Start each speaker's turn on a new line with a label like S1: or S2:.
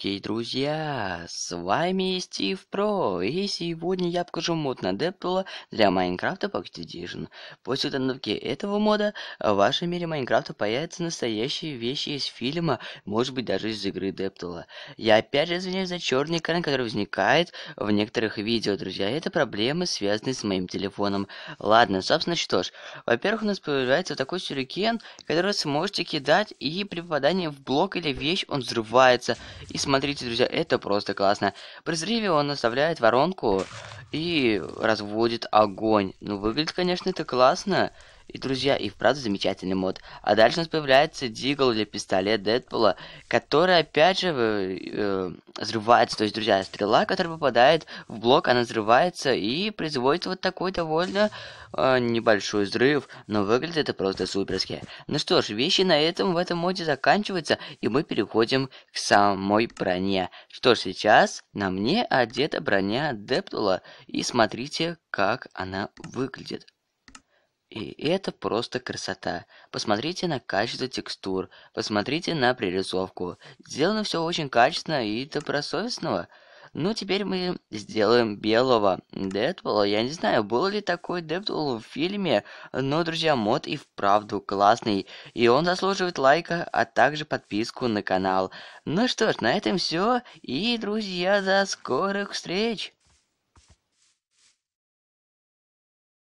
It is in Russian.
S1: и друзья, с вами Стив Про, и сегодня я покажу мод на Дептула для Майнкрафта Pocket Edition. После установки этого мода в вашем мире Майнкрафта появятся настоящие вещи из фильма, может быть даже из игры Дептула. Я опять же извиняюсь за черный экран, который возникает в некоторых видео, друзья, это проблемы, связанные с моим телефоном. Ладно, собственно, что ж, во-первых, у нас появляется такой сюрикен, который вы сможете кидать, и при попадании в блок или вещь он взрывается. И смотрите, друзья, это просто классно. При взрыве он оставляет воронку и разводит огонь. Ну, выглядит, конечно, это классно. И, друзья, и вправду замечательный мод. А дальше у нас появляется дигл или пистолет Дэдпула, который опять же э, взрывается. То есть, друзья, стрела, которая попадает в блок, она взрывается и производит вот такой довольно э, небольшой взрыв. Но выглядит это просто суперски. Ну что ж, вещи на этом в этом моде заканчиваются, и мы переходим к самой броне. Что ж, сейчас на мне одета броня Дептула, и смотрите, как она выглядит. И это просто красота. Посмотрите на качество текстур, посмотрите на прорисовку. Сделано все очень качественно и добросовестного. Ну, теперь мы сделаем белого Дэдпула. Я не знаю, был ли такой Дэдпул в фильме, но, друзья, мод и вправду классный. И он заслуживает лайка, а также подписку на канал. Ну что ж, на этом все. И, друзья, до скорых встреч!